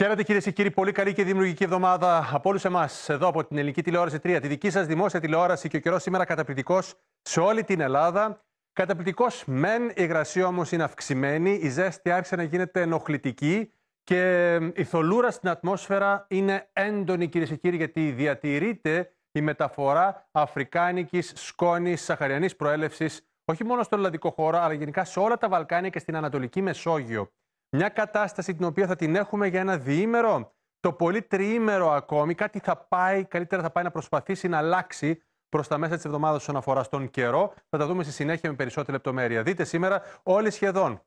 Χαίρετε κυρίες και κύριοι, πολύ καλή και δημιουργική εβδομάδα από όλους εμάς εδώ από την Ελληνική Τηλεόραση 3, τη δική σας δημόσια τηλεόραση και ο καιρός σήμερα καταπληκτικός σε όλη την Ελλάδα. Καταπληκτικός μεν, η υγρασία όμως είναι αυξημένη, η ζέστη άρχισε να γίνεται ενοχλητική και η θολούρα στην ατμόσφαιρα είναι έντονη κυρίες και κύριοι, γιατί διατηρείται η μεταφορά αφρικάνικης σκόνης σαχαριανής προέλευσης όχι μόνο στον ελλαδικό χώρο, αλλά γενικά σε όλα τα Βαλκάνια και στην Ανατολική Μεσόγειο. Μια κατάσταση την οποία θα την έχουμε για ένα διήμερο, το πολύ τριήμερο ακόμη. Κάτι θα πάει, καλύτερα θα πάει να προσπαθήσει να αλλάξει προς τα μέσα της εβδομάδας όσον αφορά στον καιρό. Θα τα δούμε στη συνέχεια με περισσότερη λεπτομέρεια. Δείτε σήμερα όλοι σχεδόν.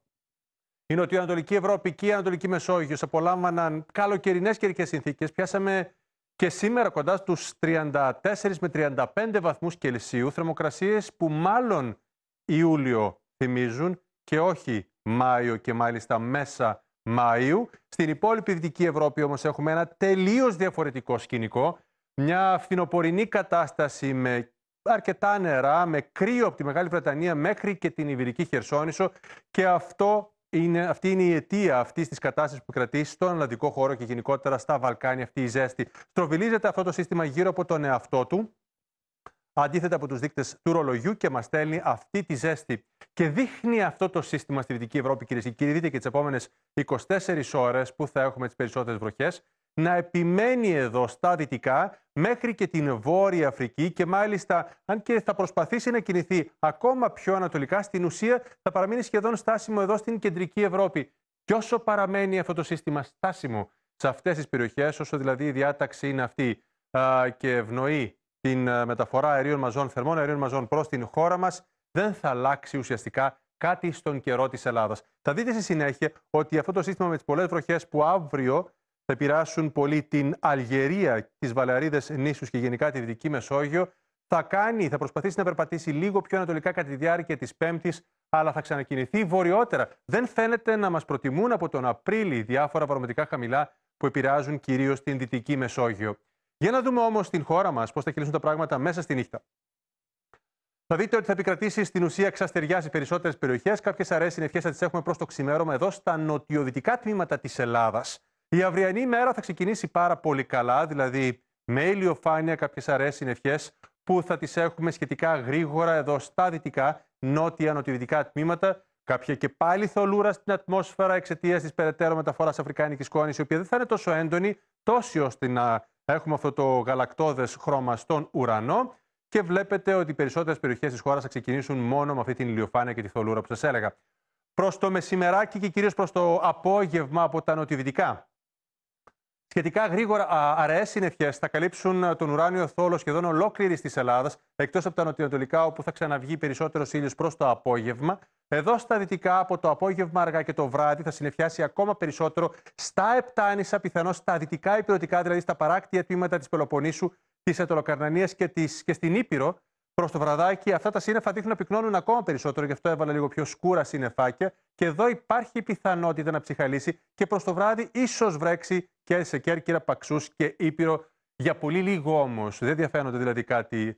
Η Νοτιοανατολική Ευρώπη και η Ανατολική Μεσόγειο απολάμβαναν καλοκαιρινές καιρικές συνθήκες. Πιάσαμε και σήμερα κοντά στους 34 με 35 βαθμούς Κελσίου, θερμοκρασίες που μάλλον Ιούλιο θυμίζουν και όχι Μάιο και μάλιστα μέσα Μαΐου. Στην υπόλοιπη Δυτική Ευρώπη όμως έχουμε ένα τελείως διαφορετικό σκηνικό. Μια φθινοπορεινή κατάσταση με αρκετά νερά, με κρύο από τη Μεγάλη Βρετανία μέχρι και την Ιβηρική Χερσόνησο και αυτό είναι, αυτή είναι η αιτία αυτής της κατάστασης που κρατεί στον Ελλαδικό χώρο και γενικότερα στα Βαλκάνια αυτή η ζέστη. Στροβιλίζεται αυτό το σύστημα γύρω από τον εαυτό του αντίθετα από τους δείκτες του ρολογιού και μας στέλνει αυτή τη ζέστη. Και δείχνει αυτό το σύστημα στη Δυτική Ευρώπη, κυρίες και κύριοι, δείτε και τις επόμενες 24 ώρες που θα έχουμε τις περισσότερες βροχές, να επιμένει εδώ στα δυτικά μέχρι και την Βόρεια Αφρική και μάλιστα αν και θα προσπαθήσει να κινηθεί ακόμα πιο ανατολικά στην ουσία θα παραμείνει σχεδόν στάσιμο εδώ στην Κεντρική Ευρώπη. Και όσο παραμένει αυτό το σύστημα στάσιμο σε αυτές τις περιοχές, όσο δηλαδή η διάταξη είναι αυτή α, και ευνοεί την ε, μεταφορά αερίων μαζών, θερμών αερίων μαζών προς την χώρα μας, δεν θα αλλάξει ουσιαστικά κάτι στον καιρό της Ελλάδας. Θα δείτε στη συνέχεια ότι αυτό το σύστημα με τις πολλές βροχές που αύριο θα επηρεάσουν πολύ την Αλγερία, τις Βαλαρίδε νήσους και γενικά τη Δυτική Μεσόγειο, θα κάνει, θα προσπαθήσει να περπατήσει λίγο πιο ανατολικά κατά τη διάρκεια της Πέμπτης, αλλά θα ξανακινηθεί βορειότερα. Δεν φαίνεται να μας προτιμούν από τον Απρίλιο διάφορα βαρομετρικά χαμηλά που επηρεάζουν κυρίως την Δυτική Μεσόγειο. Για να δούμε όμως στην χώρα μας πώς θα κυλήσουν τα πράγματα μέσα στη νύχτα. Θα δείτε ότι θα επικρατήσει στην ουσία ξαστεριά σε περισσότερες περιοχές. Κάποιες αρέσει συνευχέ θα τις έχουμε προς το ξημέρωμα εδώ στα νοτιοδυτικά τμήματα της Ελλάδας. Η αυριανή μέρα θα ξεκινήσει πάρα πολύ καλά, δηλαδή με ηλιοφάνεια κάποιες αρέσει συνευχέ που θα τις έχουμε σχετικά γρήγορα εδώ στα δυτικά, νότια-νοτιοδυτικά τμήματα. Κάποια και πάλι θολούρα στην ατμόσφαιρα εξαιτίας της περαιτέρω μεταφοράς Αφρικάνικης κόνη, η οποία δεν θα είναι τόσο έντονη, τόσο ώστε να Έχουμε αυτό το γαλακτόδες χρώμα στον ουρανό. Και βλέπετε ότι οι περισσότερες περιοχές της χώρας θα ξεκινήσουν μόνο με αυτή την ηλιοφάνεια και τη θολούρα που σας έλεγα. Προς το μεσημεράκι και κυρίως προς το απόγευμα από τα νοτιοδυτικά. Σχετικά γρήγορα αραιές συννεφιές θα καλύψουν τον ουράνιο θόλο σχεδόν ολόκληρη της Ελλάδας, εκτός από τα νοτιοανατολικά, όπου θα ξαναβγεί περισσότερος ήλιος προς το απόγευμα. Εδώ στα δυτικά από το απόγευμα αργά και το βράδυ θα συνεφιάσει ακόμα περισσότερο στα Επτάνησα, πιθανώς στα δυτικά υπηρετικά, δηλαδή στα παράκτια τμήματα της Πελοποννήσου, της Ετωλοκαρνανία και, της, και στην Ήπειρο. Προς το βραδάκι, αυτά τα σύννεφα δείχνουν να πυκνώνουν ακόμα περισσότερο, γι' αυτό έβαλα λίγο πιο σκούρα σύννεφάκια. Και εδώ υπάρχει πιθανότητα να ψυχαλίσει και προς το βράδυ ίσως βρέξει και σε Κέρκυρα, Παξούς και Ήπειρο. Για πολύ λίγο όμως. Δεν διαφαίνονται δηλαδή κάτι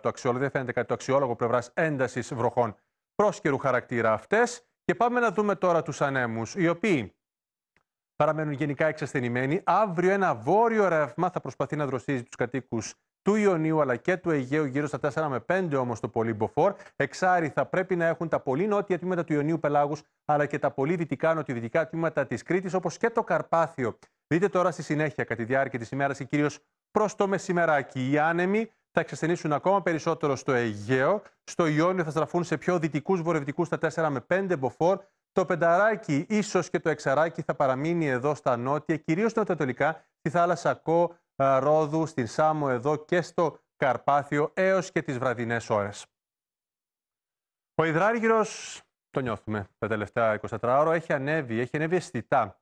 το αξιόλογο, δεν φαίνεται κάτι το αξιόλογο πλευράς έντασης βροχών πρόσκαιρου χαρακτήρα αυτές. Και πάμε να δούμε τώρα τους ανέμους, οι οποίοι παραμένουν γενικά εξασθενημένοι. Αύριο ένα βόρειο ρεύμα θα προσπαθεί να δροσίζει τους κατοίκους του Ιωνίου αλλά και του Αιγαίου γύρω στα 4 με 5 όμως το πολύ μποφόρ. Εξάρι θα πρέπει να έχουν τα πολύ νότια τμήματα του Ιωνίου Πελάγους αλλά και τα πολύ δυτικά νοτιοδυτικά τμήματα της Κρήτης όπως και το Καρπάθιο. Δείτε τώρα στη συνέχεια κατά τη διάρκεια της ημέρας και κυρίως προς το μεσημεράκι. Οι άνεμοι θα εξασθενήσουν ακόμα περισσότερο στο Αιγαίο. Στο Ιόνιο θα στραφούν σε πιο δυτικούς βορειοδυτικούς στα 4 με 5 μποφόρ. Το πενταράκι, ίσως και το εξαράκι, θα παραμείνει εδώ στα νότια, κυρίως νοτιοανατολικά, στη θάλασσα Κο, ε, Ρόδου, στην Σάμο εδώ και στο Καρπάθιο, έως και τις βραδινές ώρες. Ο υδράργυρος, το νιώθουμε τα τελευταία 24 ώρα, έχει ανέβει, έχει ανέβει αισθητά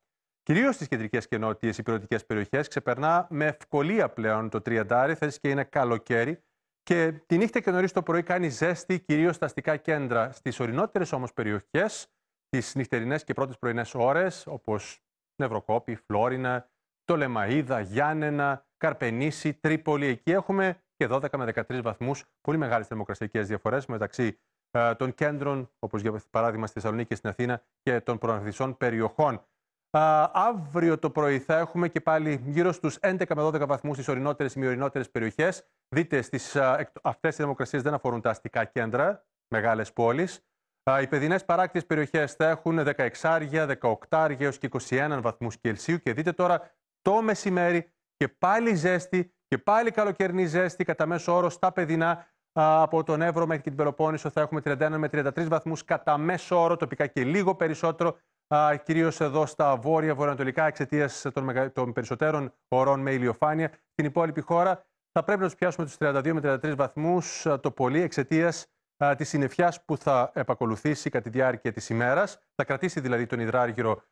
κυρίω στις κεντρικές και νότιες υπηρετικές περιοχές, ξεπερνά με ευκολία πλέον το 30, θες και είναι καλοκαίρι. Και τη νύχτα και νωρίς το πρωί κάνει ζέστη, κυρίως στα αστικά κέντρα. Στις ορεινότερες όμως περιοχές, τις νυχτερινές και πρώτες πρωινές ώρες, όπως Νευροκόπη, Φλόρινα, Τολεμαίδα, Γιάννενα, Καρπενήσι, Τρίπολη, εκεί έχουμε και 12 με 13 βαθμούς, πολύ μεγάλες θερμοκρασιακές διαφορές μεταξύ ε, των κέντρων, όπως για παράδειγμα στη Θεσσαλονίκη και στην Αθήνα, και των προανθησών περιοχών αύριο το πρωί θα έχουμε και πάλι γύρω στους 11 με 12 βαθμούς στις ορεινότερες ή μειορεινότερες περιοχές. Δείτε, αυτέ αυτές οι δημοκρασίε δεν αφορούν τα αστικά κέντρα, μεγάλες πόλεις. Οι παιδινές παράκτιες περιοχές θα έχουν 16, 18 έως και 21 βαθμούς Κελσίου. Και δείτε τώρα το μεσημέρι και πάλι ζέστη και πάλι καλοκαιρινή ζέστη κατά μέσο όρο στα παιδινά. Από τον Εύρο μέχρι και την Πελοπόννησο θα έχουμε 31 με 33 βαθμούς κατά μέσο όρο, τοπικά και λίγο περισσότερο κυρίως εδώ στα βόρεια, βορειοανατολικά, εξαιτίας των, των περισσότερων ορών με ηλιοφάνεια. Στην υπόλοιπη χώρα θα πρέπει να τους πιάσουμε τους 32 με 33 βαθμού το πολύ εξαιτίας της συννεφιάς που θα επακολουθήσει κατά τη διάρκεια της ημέρας. Θα κρατήσει δηλαδή τον υδράργυρο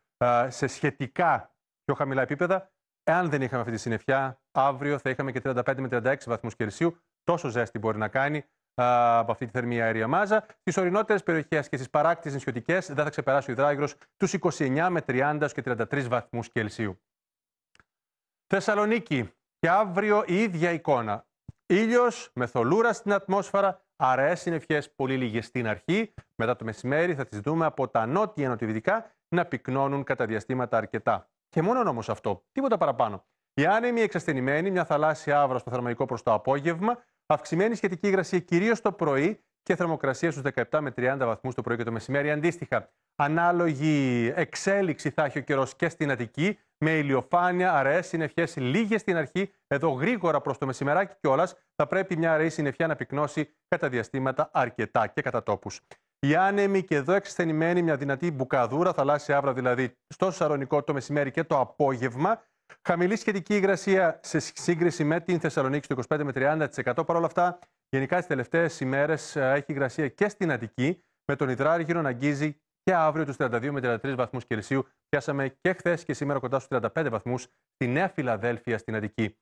σε σχετικά πιο χαμηλά επίπεδα. Εάν δεν είχαμε αυτή τη συννεφιά, αύριο θα είχαμε και 35 με 36 βαθμούς Κελσίου. Τόσο ζέστη μπορεί να κάνει από αυτή τη θερμή αέρια μάζα. Στις ορεινότερε περιοχές και στις παράκτη νησιωτικές δεν θα ξεπεράσει ο υδράγυρο του 29 με 30 και 33 βαθμούς Κελσίου. Θεσσαλονίκη. Και αύριο η ίδια εικόνα. Ήλιος με θολούρα στην ατμόσφαιρα, Αραιές συννεφιές πολύ λίγες στην αρχή. Μετά το μεσημέρι θα τις δούμε από τα νότια νοτιοδυτικά να πυκνώνουν κατά διαστήματα αρκετά. Και μόνο όμως αυτό, τίποτα παραπάνω. Η άνεμη εξασθενημένη, μια θαλάσσια άβρα στο θερμαϊκό προς το απόγευμα, Αυξημένη σχετική υγρασία κυρίως το πρωί και θερμοκρασία στους 17 με 30 βαθμούς το πρωί και το μεσημέρι. Αντίστοιχα, ανάλογη εξέλιξη θα έχει ο καιρός και στην Αττική, με ηλιοφάνεια, αραιές συννεφιές λίγες στην αρχή, εδώ γρήγορα προς το μεσημεράκι κιόλας θα πρέπει μια αραιή συννεφιά να πυκνώσει κατά διαστήματα αρκετά και κατά τόπους. Η άνεμη και εδώ εξασθενημένη μια δυνατή μπουκαδούρα, θαλάσσια αύρα δηλαδή, στο Σαρονικό το μεσημέρι και το απόγευμα. Χαμηλή σχετική υγρασία σε σύγκριση με την Θεσσαλονίκη στο 25 με 30%. Παρ' όλα αυτά, γενικά τι τελευταίες ημέρες ε, έχει υγρασία και στην Αττική, με τον γύρω να αγγίζει και αύριο τους 32 με 33 βαθμούς Κελσίου. Πιάσαμε και χθες και σήμερα κοντά στους 35 βαθμούς στη Νέα Φιλαδέλφια στην Αττική.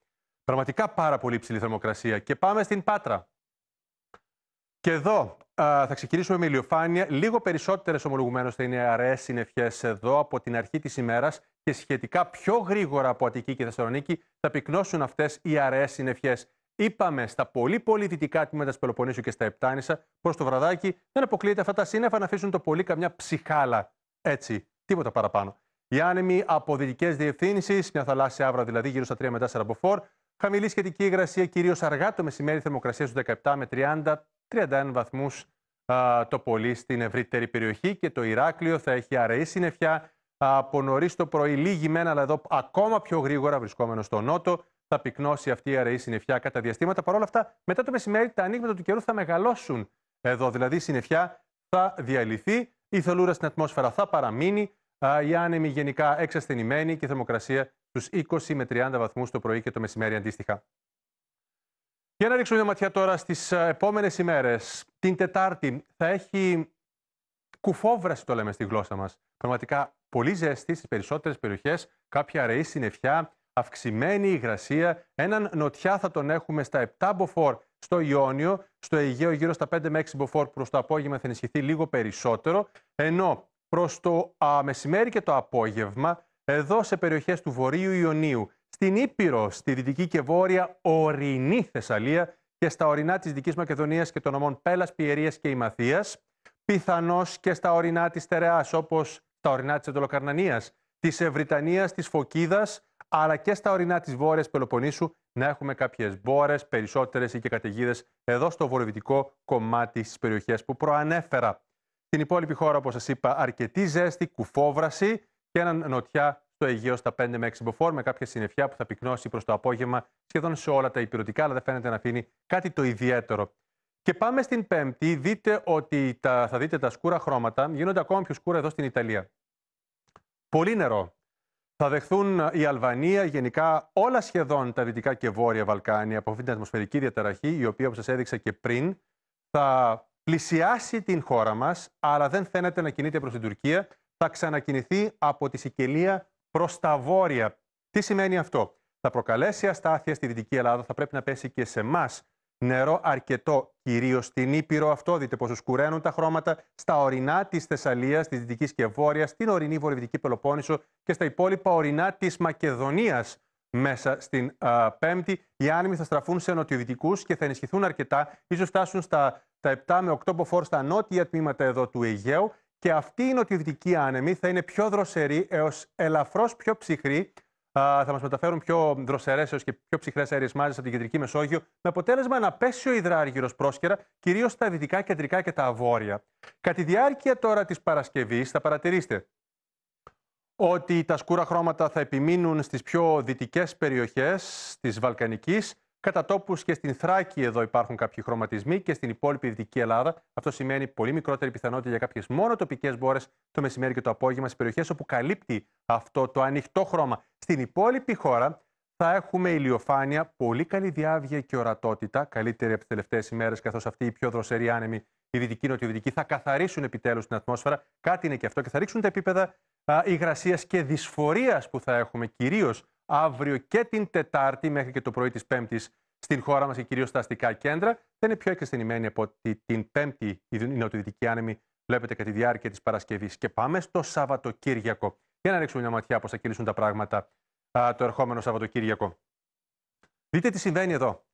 Πραγματικά πάρα πολύ υψηλή θερμοκρασία. Και πάμε στην Πάτρα. Και εδώ ε, θα ξεκινήσουμε με ηλιοφάνεια. Λίγο περισσότερες ομολογουμένως θα είναι αραιές εδώ από την αρχή της ημέρας και σχετικά πιο γρήγορα από Αττική και Θεσσαλονίκη θα πυκνώσουν αυτές οι αραιές συννεφιές. Είπαμε στα πολύ πολύ δυτικά τμήματα της Πελοπονίσου και στα Επτάνησα προ το βραδάκι δεν αποκλείεται αυτά τα σύννεφα να αφήσουν το πολύ καμιά ψυχάλα. Έτσι, τίποτα παραπάνω. Οι άνεμοι από δυτικές διευθύνσεις, μια θαλάσσια αύρα δηλαδή γύρω στα 3 με 4 μποφόρ, χαμηλή σχετική υγρασία κυρίως αργά το μεσημέρι, θερμοκρασία στους 17 με 30, 31 βαθμού το πολύ στην ευρύτερη περιοχή και το Ηράκλειο θα έχει αραιή συννεφιά από νωρίς το πρωί, λίγη μένα, αλλά εδώ ακόμα πιο γρήγορα βρισκόμενος στο νότο. Θα πυκνώσει αυτή η αραιή συννεφιά κατά διαστήματα. Παρ' όλα αυτά, μετά το μεσημέρι, τα ανοίγματα του καιρού θα μεγαλώσουν εδώ. Δηλαδή, η συννεφιά θα διαλυθεί, η θολούρα στην ατμόσφαιρα θα παραμείνει, η άνεμη γενικά εξασθενημένη και η θερμοκρασία στους 20 με 30 βαθμούς το πρωί και το μεσημέρι αντίστοιχα. Για να ρίξουμε μια ματιά τώρα στις επόμενες ημέρες. Την Τετάρτη θα έχει κουφόβραση το λέμε στη γλώσσα μας. Πραγματικά πολύ ζεστή στις περισσότερες περιοχές, κάποια αραιή συννεφιά, αυξημένη υγρασία. Έναν νοτιά θα τον έχουμε στα 7 μποφόρ στο Ιόνιο, στο Αιγαίο γύρω στα 5 με 6 μποφόρ προς το απόγευμα θα ενισχυθεί λίγο περισσότερο. Ενώ προς το α, μεσημέρι και το απόγευμα, εδώ σε περιοχές του Βορείου Ιονίου, στην Ήπειρο, στη δυτική και βόρεια ορεινή Θεσσαλία και στα ορεινά της Δικής Μακεδονίας και των ομών Πέλλα, Πιερίας και Ημαθία. Πιθανώς και στα ορεινά της Τερεάς, όπως στα ορεινά της Εντολοκαρνανία, της Ευρυτανίας, της Φωκίδας, αλλά και στα ορεινά της Βόρειας Πελοπονίσου να έχουμε κάποιες μπόρες, περισσότερες ή και καταιγίδες εδώ στο βορειοδυτικό κομμάτι στις περιοχές που προανέφερα. Στην υπόλοιπη χώρα, όπως σας είπα, αρκετή ζέστη, κουφόβραση και έναν νοτιά στο Αιγαίο στα 5 με 6 μποφόρ, με κάποια συννεφιά που θα πυκνώσει προς το απόγευμα σχεδόν σε όλα τα υπηρετικά, αλλά δεν φαίνεται να αφήνει κάτι το ιδιαίτερο. Και πάμε στην Πέμπτη. Δείτε ότι τα, θα δείτε τα σκούρα χρώματα γίνονται ακόμα πιο σκούρα εδώ στην Ιταλία. Πολύ νερό. Θα δεχθούν η Αλβανία, γενικά όλα σχεδόν τα δυτικά και βόρεια Βαλκάνια από αυτή την ατμοσφαιρική διαταραχή, η οποία όπως σας έδειξα και πριν, θα πλησιάσει την χώρα μας, αλλά δεν φαίνεται να κινείται προς την Τουρκία. Θα ξανακινηθεί από τη Σικελία προς τα βόρεια. Τι σημαίνει αυτό. Θα προκαλέσει αστάθεια στη Δυτική Ελλάδα, θα πρέπει να πέσει και σε εμά νερό αρκετό Κυρίως στην Ήπειρο, αυτό δείτε πόσο σκουραίνουν τα χρώματα στα ορεινά της Θεσσαλίας, της Δυτικής και Βόρειας, στην ορεινή Βορειοδυτική Πελοπόννησο και στα υπόλοιπα ορεινά της Μακεδονίας μέσα στην α, Πέμπτη. Οι άνεμοι θα στραφούν σε νοτιοδυτικούς και θα ενισχυθούν αρκετά, ίσως φτάσουν στα τα 7 με 8 μποφόρ στα νότια τμήματα εδώ του Αιγαίου. Και αυτή η νοτιοδυτική άνεμη θα είναι πιο δροσερή έως ελαφρώς πιο ψυχρή θα μας μεταφέρουν πιο δροσερές έως και πιο ψυχρές αέριες μάζες από την κεντρική Μεσόγειο, με αποτέλεσμα να πέσει ο υδράργυρος πρόσκαιρα, κυρίως στα δυτικά, κεντρικά και τα βόρεια. Κατά τη διάρκεια τώρα της Παρασκευής, θα παρατηρήσετε ότι τα σκούρα χρώματα θα επιμείνουν στις πιο δυτικές περιοχές της Βαλκανικής, Κατά τόπου και στην Θράκη εδώ υπάρχουν κάποιοι χρωματισμοί και στην υπόλοιπη Δυτική Ελλάδα. Αυτό σημαίνει πολύ μικρότερη πιθανότητα για κάποιες μόνο τοπικέ μπόρες το μεσημέρι και το απόγευμα στις περιοχές όπου καλύπτει αυτό το ανοιχτό χρώμα. Στην υπόλοιπη χώρα θα έχουμε ηλιοφάνεια, πολύ καλή διάβγεια και ορατότητα, καλύτερη από τις τελευταίες ημέρες, καθώς αυτή η πιο δροσερή άνεμη, η δυτική νοτιοδυτική, θα καθαρίσουν επιτέλους την ατμόσφαιρα. Κάτι είναι και αυτό και θα ρίξουν τα επίπεδα υγρασίας και δυσφορίας που θα έχουμε κυρίως αύριο και την Τετάρτη μέχρι και το πρωί της Πέμπτης στην χώρα μας και κυρίως στα αστικά κέντρα. Δεν είναι πιο εξασθενημένη από ότι την Πέμπτη η νοτιοδυτική άνεμη βλέπετε κατά τη διάρκεια της Παρασκευής. Και πάμε στο Σαββατοκύριακο. Για να ρίξουμε μια ματιά πώς θα κυλήσουν τα πράγματα το ερχόμενο Σαββατοκύριακο. Δείτε τι συμβαίνει εδώ.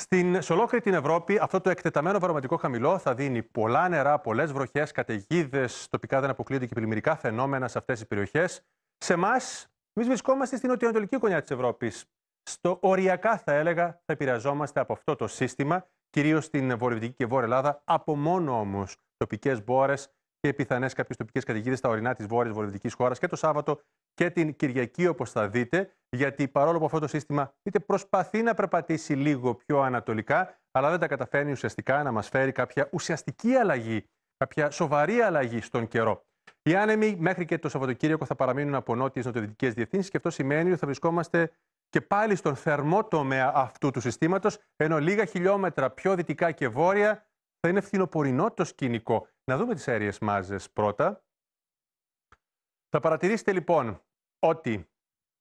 Στην, σε ολόκληρη την Ευρώπη, αυτό το εκτεταμένο βαρωματικό χαμηλό θα δίνει πολλά νερά, πολλές βροχές, καταιγίδες. Τοπικά δεν αποκλείονται και πλημμυρικά φαινόμενα σε αυτές τις περιοχές. Σε εμάς, Εμείς βρισκόμαστε στην νοτιοανατολική κονιά της Ευρώπης. Στο οριακά, θα έλεγα, θα επηρεαζόμαστε από αυτό το σύστημα, κυρίως στην βορειοδυτική και βόρεια Ελλάδα, από μόνο όμως τοπικές μπόρες και πιθανές κάποιες τοπικές καταιγίδες στα ορεινά της βόρειας βορειοδυτικής χώρας και το Σάββατο και την Κυριακή, όπως θα δείτε, γιατί παρόλο που αυτό το σύστημα είτε προσπαθεί να περπατήσει λίγο πιο ανατολικά, αλλά δεν τα καταφέρνει ουσιαστικά να μας φέρει κάποια ουσιαστική αλλαγή, κάποια σοβαρή αλλαγή στον καιρό. Οι άνεμοι μέχρι και το Σαββατοκύριακο θα παραμείνουν από νότιες νοτιοδυτικές διευθύνσει και αυτό σημαίνει ότι θα βρισκόμαστε και πάλι στον θερμό τομέα αυτού του συστήματος, ενώ λίγα χιλιόμετρα πιο δυτικά και βόρεια θα είναι φθινοπορεινό το σκηνικό. Να δούμε τις αέριες μάζες πρώτα. Θα παρατηρήσετε λοιπόν ότι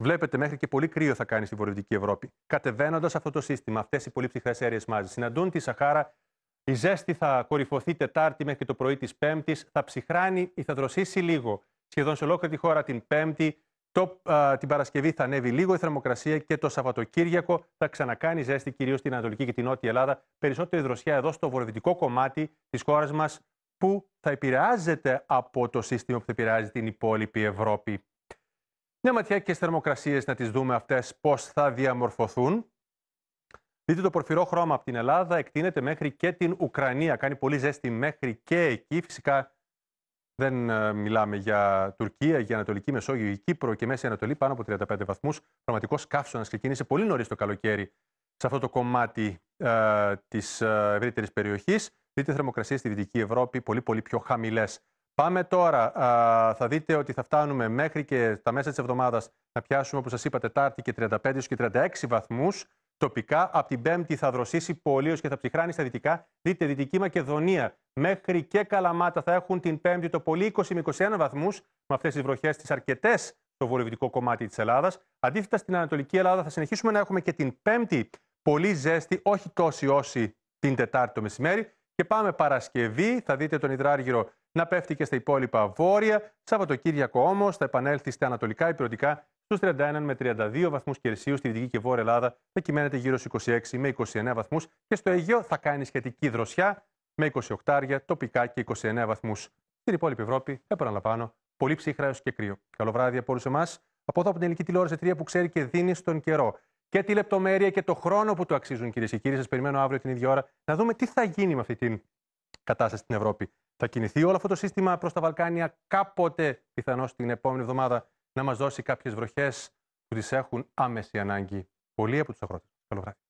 βλέπετε μέχρι και πολύ κρύο θα κάνει στη βορειοδυτική Ευρώπη. Κατεβαίνοντας αυτό το σύστημα, αυτές οι πολύ ψυχρές αέριες μάζες συναντούν τη Σαχάρα η ζέστη θα κορυφωθεί Τετάρτη μέχρι το πρωί της Πέμπτης, θα ψυχράνει ή θα δροσίσει λίγο. Σχεδόν σε ολόκληρη τη χώρα την Πέμπτη, το, την Παρασκευή θα ανέβει λίγο η θερμοκρασία και το Σαββατοκύριακο θα ξανακάνει ζέστη, κυρίως στην Ανατολική και την Νότια Ελλάδα. Περισσότερη δροσιά εδώ στο βορειοδυτικό κομμάτι της χώρας μας, που θα επηρεάζεται από το σύστημα που θα επηρεάζει την υπόλοιπη Ευρώπη. Μια ματιά και στις θερμοκρασίες να τις δούμε αυτές πώς θα διαμορφωθούν. Δείτε το πορφυρό χρώμα από την Ελλάδα, εκτείνεται μέχρι και την Ουκρανία. Κάνει πολύ ζέστη μέχρι και εκεί. Φυσικά δεν ε, μιλάμε για Τουρκία, για Ανατολική Μεσόγειο, η Κύπρο και Μέση Ανατολή πάνω από 35 βαθμούς. Πραγματικός καύσωνας ξεκίνησε πολύ νωρίς το καλοκαίρι σε αυτό το κομμάτι ε, της ε, ευρύτερης περιοχής. Δείτε θερμοκρασίες στη Δυτική Ευρώπη πολύ, πολύ πιο χαμηλές. Πάμε τώρα. Ε, θα δείτε ότι θα φτάνουμε μέχρι και τα μέσα της εβδομάδας να πιάσουμε, όπως σας είπα, Τετάρτη και 35 και 36 βαθμούς τοπικά. Από την Πέμπτη θα δροσίσει πολύ και θα ψυχράνει στα δυτικά. Δείτε, Δυτική Μακεδονία μέχρι και Καλαμάτα θα έχουν την Πέμπτη το πολύ 20 με 21 βαθμούς με αυτές τις βροχές, τις αρκετές στο βορειοδυτικό κομμάτι της Ελλάδας. Αντίθετα, στην Ανατολική Ελλάδα θα συνεχίσουμε να έχουμε και την Πέμπτη πολύ ζέστη, όχι τόση όση την Τετάρτη το μεσημέρι. Και πάμε Παρασκευή, θα δείτε τον Ιδράργυρο να πέφτει και στα υπόλοιπα βόρεια. Σαββατοκύριακο όμως θα επανέλθει στα ανατολικά υπηρετικά στου 31 με 32 βαθμούς Κελσίου, στη Δυτική και Βόρεια Ελλάδα θα κυμαίνεται γύρω στους 26 με 29 βαθμούς και στο Αιγαίο θα κάνει σχετική δροσιά με 28 άρια, τοπικά και 29 βαθμούς. Στην υπόλοιπη Ευρώπη, επαναλαμβάνω, πολύ ψυχρά και κρύο. Καλό βράδυ από όλους εμάς. Από εδώ από την ελληνική τηλεόραση 3 που ξέρει και δίνει στον καιρό. Και τη λεπτομέρεια και το χρόνο που του αξίζουν, κυρίες και κύριοι. Σας περιμένω αύριο την ίδια ώρα να δούμε τι θα γίνει με αυτή την κατάσταση στην Ευρώπη. Θα κινηθεί όλο αυτό το σύστημα προς τα Βαλκάνια κάποτε, πιθανώς την επόμενη εβδομάδα, να μας δώσει κάποιες βροχές που τις έχουν άμεση ανάγκη πολλοί από τους αγρότες. Καλό βράδυ.